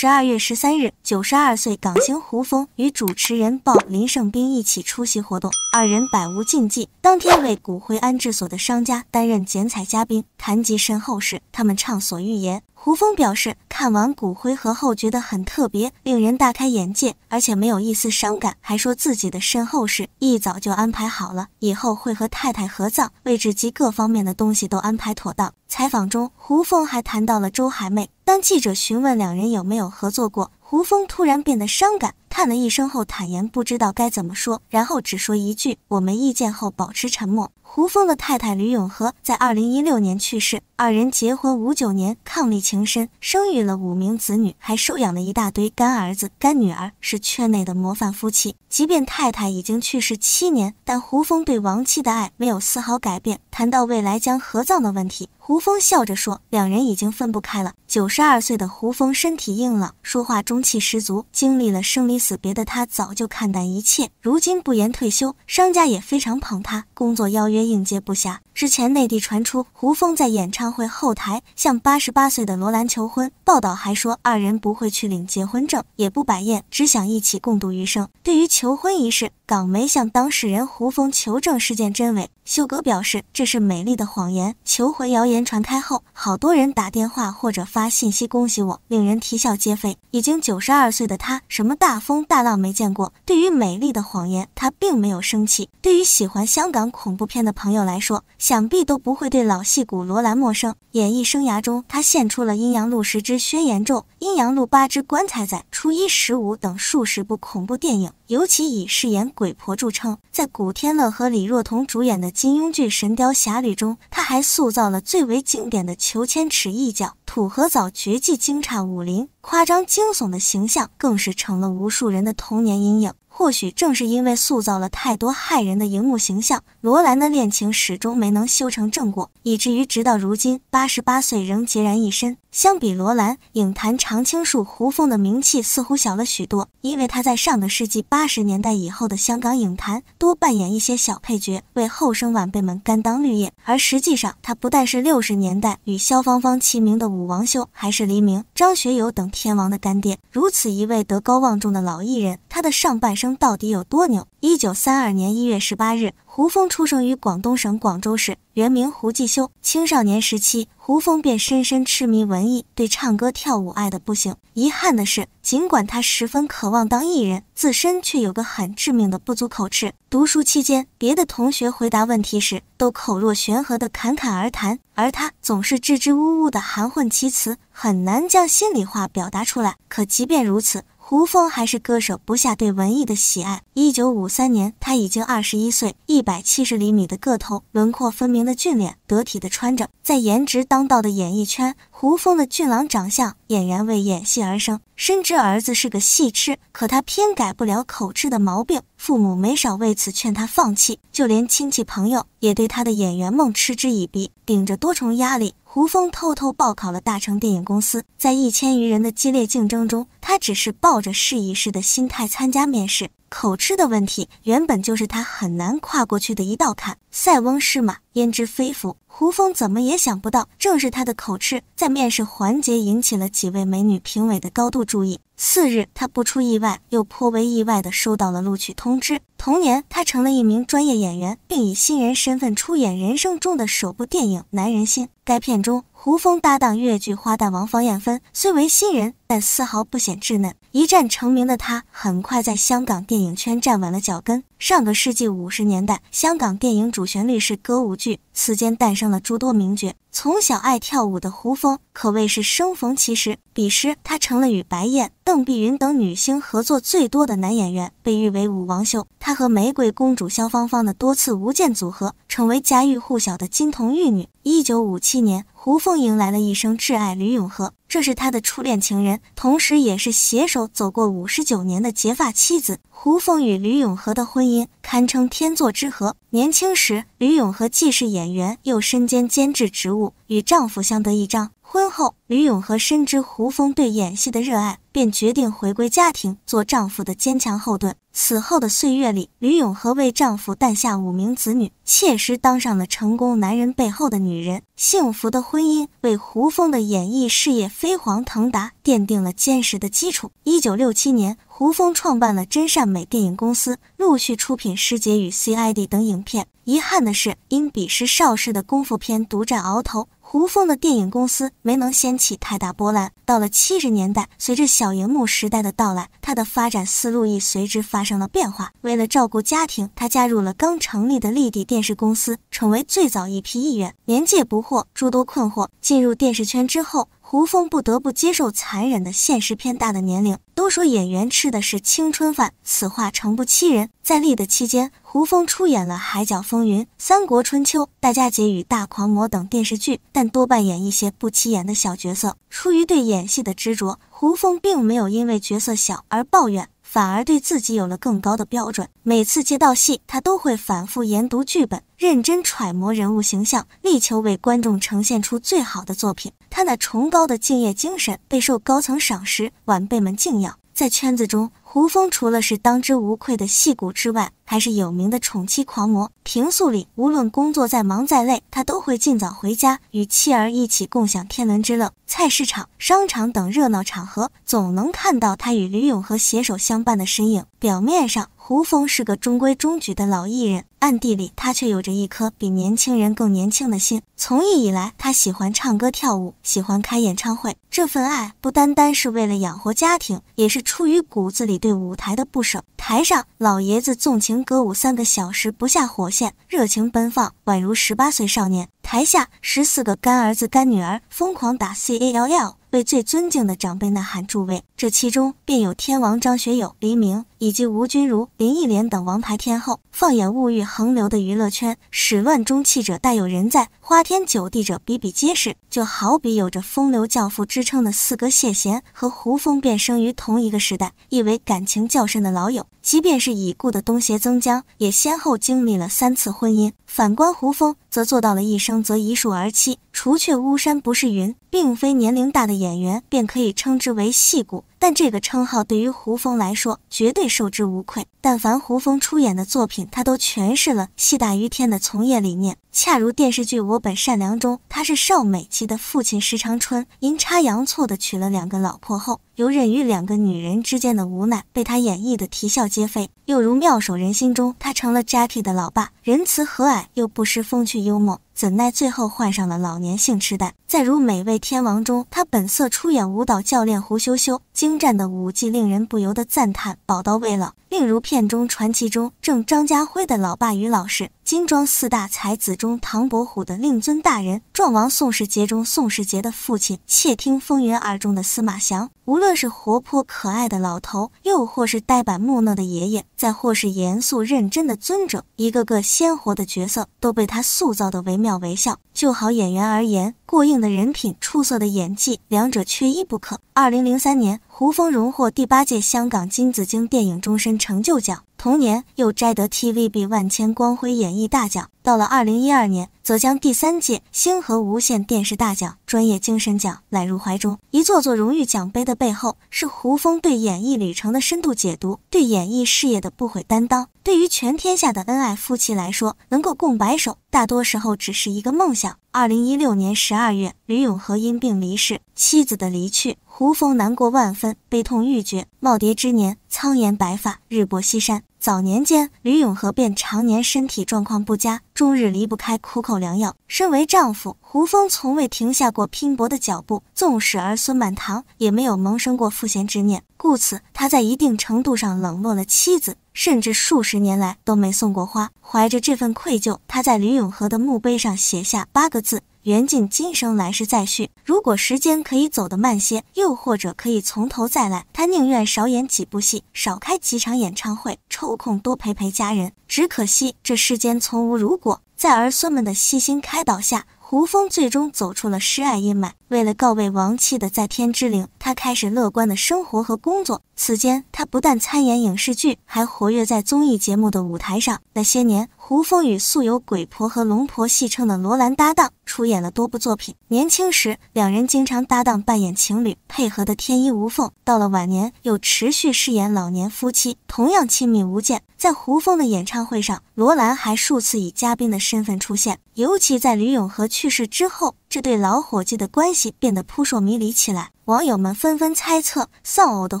十二月十三日，九十二岁港星胡枫与主持人鲍林胜斌一起出席活动，二人百无禁忌。当天为骨灰安置所的商家担任剪彩嘉宾。谈及身后事，他们畅所欲言。胡枫表示，看完骨灰盒后觉得很特别，令人大开眼界，而且没有一丝伤感。还说自己的身后事一早就安排好了，以后会和太太合葬，位置及各方面的东西都安排妥当。采访中，胡峰还谈到了周海媚。当记者询问两人有没有合作过，胡峰突然变得伤感，叹了一声后坦言不知道该怎么说，然后只说一句“我没意见”后保持沉默。胡枫的太太吕永和在二零一六年去世，二人结婚五九年，伉俪情深，生育了五名子女，还收养了一大堆干儿子、干女儿，是圈内的模范夫妻。即便太太已经去世七年，但胡枫对亡妻的爱没有丝毫改变。谈到未来将合葬的问题，胡枫笑着说：“两人已经分不开了。”九十二岁的胡枫身体硬朗，说话中气十足。经历了生离死别的他，早就看淡一切。如今不言退休，商家也非常捧他，工作邀约。应接不暇。之前内地传出胡枫在演唱会后台向八十八岁的罗兰求婚，报道还说二人不会去领结婚证，也不摆宴，只想一起共度余生。对于求婚一事，港媒向当事人胡枫求证事件真伪，秀哥表示这是美丽的谎言。求回谣言传开后，好多人打电话或者发信息恭喜我，令人啼笑皆非。已经九十二岁的他，什么大风大浪没见过？对于美丽的谎言，他并没有生气。对于喜欢香港恐怖片的朋友来说，想必都不会对老戏骨罗兰陌生。演艺生涯中，他献出了《阴阳路十之宣言咒》《阴阳路八之棺材仔》《初一十五》等数十部恐怖电影。尤其以饰演鬼婆著称，在古天乐和李若彤主演的金庸剧《神雕侠侣》中，他还塑造了最为经典的“裘千尺一角，土和枣绝技惊诧武林”夸张惊悚的形象，更是成了无数人的童年阴影。或许正是因为塑造了太多害人的荧幕形象，罗兰的恋情始终没能修成正果，以至于直到如今八十八岁仍孑然一身。相比罗兰，影坛常青树胡枫的名气似乎小了许多，因为他在上个世纪八十年代以后的香港影坛多扮演一些小配角，为后生晚辈们甘当绿叶。而实际上，他不但是六十年代与萧芳芳齐名的武王修，还是黎明、张学友等天王的干爹。如此一位德高望重的老艺人，他的上半生。到底有多牛？一九三二年一月十八日，胡风出生于广东省广州市，原名胡继修。青少年时期，胡风便深深痴迷文艺，对唱歌跳舞爱得不行。遗憾的是，尽管他十分渴望当艺人，自身却有个很致命的不足——口吃。读书期间，别的同学回答问题时都口若悬河的侃侃而谈，而他总是支支吾吾的含混其词，很难将心里话表达出来。可即便如此，胡枫还是割舍不下对文艺的喜爱。一九五三年，他已经二十一岁，一百七十厘米的个头，轮廓分明的俊脸，得体的穿着，在颜值当道的演艺圈，胡枫的俊朗长相俨然为演戏而生。深知儿子是个戏痴，可他偏改不了口吃的毛病，父母没少为此劝他放弃，就连亲戚朋友也对他的演员梦嗤之以鼻。顶着多重压力。胡枫偷偷报考了大成电影公司，在一千余人的激烈竞争中，他只是抱着试一试的心态参加面试。口吃的问题原本就是他很难跨过去的一道坎。塞翁失马，焉知非福？胡枫怎么也想不到，正是他的口吃在面试环节引起了几位美女评委的高度注意。次日，他不出意外又颇为意外地收到了录取通知。同年，他成了一名专业演员，并以新人身份出演人生中的首部电影《男人心》。该片中，胡枫搭档越剧花旦王芳艳芬，虽为新人，但丝毫不显稚嫩。一战成名的他，很快在香港电影圈站稳了脚跟。上个世纪五十年代，香港电影主旋律是歌舞剧，此间诞生了诸多名角。从小爱跳舞的胡枫可谓是生逢其时，彼时他成了与白燕、邓碧云等女星合作最多的男演员，被誉为“舞王秀”。他和玫瑰公主萧芳芳的多次无间组合，成为家喻户晓的金童玉女。一九五七年，胡枫迎来了一生挚爱吕永和，这是他的初恋情人，同时也是携手走过五十九年的结发妻子。胡凤与吕永和的婚姻堪称天作之合。年轻时，吕永和既是演员，又身兼监制职务，与丈夫相得益彰。婚后，吕永和深知胡枫对演戏的热爱，便决定回归家庭，做丈夫的坚强后盾。此后的岁月里，吕永和为丈夫诞下五名子女，切实当上了成功男人背后的女人。幸福的婚姻为胡枫的演艺事业飞黄腾达奠定了坚实的基础。一九六七年，胡枫创办了真善美电影公司，陆续出品《师姐》与《C I D》等影片。遗憾的是，因彼时邵氏的功夫片独占鳌头。胡枫的电影公司没能掀起太大波澜。到了七十年代，随着小荧幕时代的到来，他的发展思路亦随之发生了变化。为了照顾家庭，他加入了刚成立的立地电视公司，成为最早一批艺员。年届不惑，诸多困惑，进入电视圈之后。胡峰不得不接受残忍的现实，偏大的年龄。都说演员吃的是青春饭，此话诚不欺人。在立的期间，胡峰出演了《海角风云》《三国春秋》《大家姐与大狂魔》等电视剧，但多扮演一些不起眼的小角色。出于对演戏的执着，胡峰并没有因为角色小而抱怨。反而对自己有了更高的标准。每次接到戏，他都会反复研读剧本，认真揣摩人物形象，力求为观众呈现出最好的作品。他那崇高的敬业精神备受高层赏识，晚辈们敬仰。在圈子中，胡峰除了是当之无愧的戏骨之外，还是有名的宠妻狂魔，平素里无论工作再忙再累，他都会尽早回家，与妻儿一起共享天伦之乐。菜市场、商场等热闹场合，总能看到他与吕永和携手相伴的身影。表面上，胡峰是个中规中矩的老艺人，暗地里他却有着一颗比年轻人更年轻的心。从艺以来，他喜欢唱歌跳舞，喜欢开演唱会。这份爱不单单是为了养活家庭，也是出于骨子里对舞台的不舍。台上老爷子纵情歌舞三个小时不下火线，热情奔放，宛如十八岁少年。台下十四个干儿子干女儿疯狂打 C A L L，为最尊敬的长辈呐喊助威，这其中便有天王张学友、黎明。以及吴君如、林忆莲等王牌天后，放眼物欲横流的娱乐圈，始乱终弃者大有人在，花天酒地者比比皆是。就好比有着“风流教父”之称的四哥谢贤和胡枫，便生于同一个时代，亦为感情较深的老友。即便是已故的东邪曾江，也先后经历了三次婚姻。反观胡枫，则做到了一生则一树而栖。除却巫山不是云，并非年龄大的演员便可以称之为戏骨。但这个称号对于胡枫来说绝对受之无愧。但凡胡枫出演的作品，他都诠释了戏大于天的从业理念。恰如电视剧《我本善良》中，他是邵美琪的父亲石长春，阴差阳错的娶了两个老婆后，游刃于两个女人之间的无奈，被他演绎的啼笑皆非。又如《妙手仁心》中，他成了 Jackie 的老爸，仁慈和蔼又不失风趣幽默，怎奈最后患上了老年性痴呆。再如《美味天王》中，他本色出演舞蹈教练胡修修，精湛的舞技令人不由得赞叹宝刀未老。另如片中传奇中正张家辉的老爸于老师。金装四大才子中，唐伯虎的令尊大人；壮王宋世杰中，宋世杰的父亲；窃听风云二中的司马翔。无论是活泼可爱的老头，又或是呆板木讷的爷爷，再或是严肃认真的尊者，一个个鲜活的角色都被他塑造的惟妙惟肖。就好演员而言，过硬的人品、出色的演技，两者缺一不可。二零零三年，胡枫荣获第八届香港金紫荆电影终身成就奖，同年又摘得 TVB 万千光辉演艺大奖。到了二零一二年。则将第三届星河无线电视大奖专业精神奖揽入怀中。一座座荣誉奖杯的背后，是胡枫对演艺旅程的深度解读，对演艺事业的不悔担当。对于全天下的恩爱夫妻来说，能够共白首，大多时候只是一个梦想。二零一六年十二月，吕永和因病离世，妻子的离去，胡枫难过万分，悲痛欲绝。耄耋之年，苍颜白发，日薄西山。早年间，吕永和便常年身体状况不佳，终日离不开苦口良药。身为丈夫，胡峰从未停下过拼搏的脚步，纵使儿孙满堂，也没有萌生过赋闲之念，故此他在一定程度上冷落了妻子，甚至数十年来都没送过花。怀着这份愧疚，他在吕永和的墓碑上写下八个字。缘尽今生，来世再续。如果时间可以走得慢些，又或者可以从头再来，他宁愿少演几部戏，少开几场演唱会，抽空多陪陪家人。只可惜，这世间从无如果。在儿孙们的细心开导下，胡峰最终走出了失爱阴霾。为了告慰亡妻的在天之灵，他开始乐观的生活和工作。此间，他不但参演影视剧，还活跃在综艺节目的舞台上。那些年，胡枫与素有“鬼婆”和“龙婆”戏称的罗兰搭档，出演了多部作品。年轻时，两人经常搭档扮演情侣，配合的天衣无缝；到了晚年，又持续饰演老年夫妻，同样亲密无间。在胡枫的演唱会上，罗兰还数次以嘉宾的身份出现，尤其在吕永和去世之后。这对老伙计的关系变得扑朔迷离起来，网友们纷纷猜测，丧偶的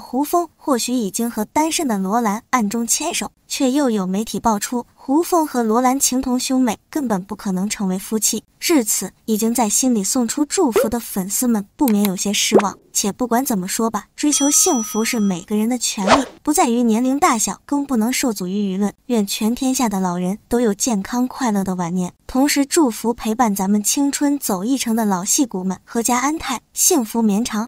胡枫或许已经和单身的罗兰暗中牵手，却又有媒体爆出。胡凤和罗兰情同兄妹，根本不可能成为夫妻。至此，已经在心里送出祝福的粉丝们不免有些失望。且不管怎么说吧，追求幸福是每个人的权利，不在于年龄大小，更不能受阻于舆论。愿全天下的老人都有健康快乐的晚年，同时祝福陪伴咱们青春走一程的老戏骨们，阖家安泰，幸福绵长。